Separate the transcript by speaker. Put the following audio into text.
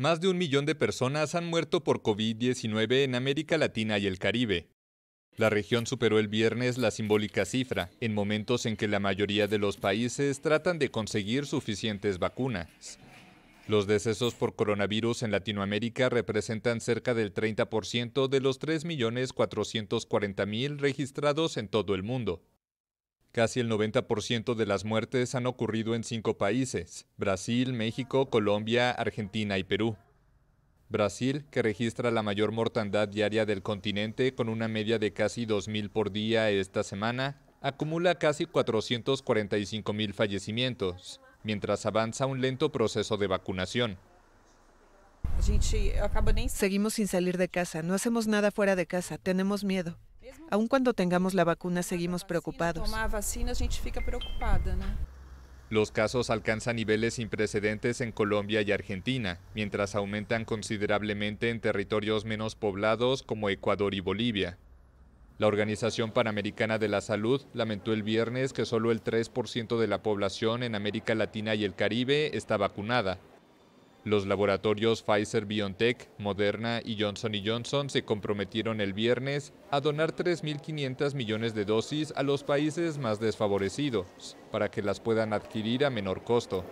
Speaker 1: Más de un millón de personas han muerto por COVID-19 en América Latina y el Caribe. La región superó el viernes la simbólica cifra, en momentos en que la mayoría de los países tratan de conseguir suficientes vacunas. Los decesos por coronavirus en Latinoamérica representan cerca del 30% de los 3.440.000 registrados en todo el mundo. Casi el 90% de las muertes han ocurrido en cinco países, Brasil, México, Colombia, Argentina y Perú. Brasil, que registra la mayor mortandad diaria del continente con una media de casi 2.000 por día esta semana, acumula casi 445.000 fallecimientos, mientras avanza un lento proceso de vacunación.
Speaker 2: Seguimos sin salir de casa, no hacemos nada fuera de casa, tenemos miedo. Aun cuando tengamos la vacuna, seguimos preocupados.
Speaker 1: Los casos alcanzan niveles sin precedentes en Colombia y Argentina, mientras aumentan considerablemente en territorios menos poblados como Ecuador y Bolivia. La Organización Panamericana de la Salud lamentó el viernes que solo el 3% de la población en América Latina y el Caribe está vacunada, los laboratorios Pfizer BioNTech, Moderna y Johnson Johnson se comprometieron el viernes a donar 3.500 millones de dosis a los países más desfavorecidos para que las puedan adquirir a menor costo.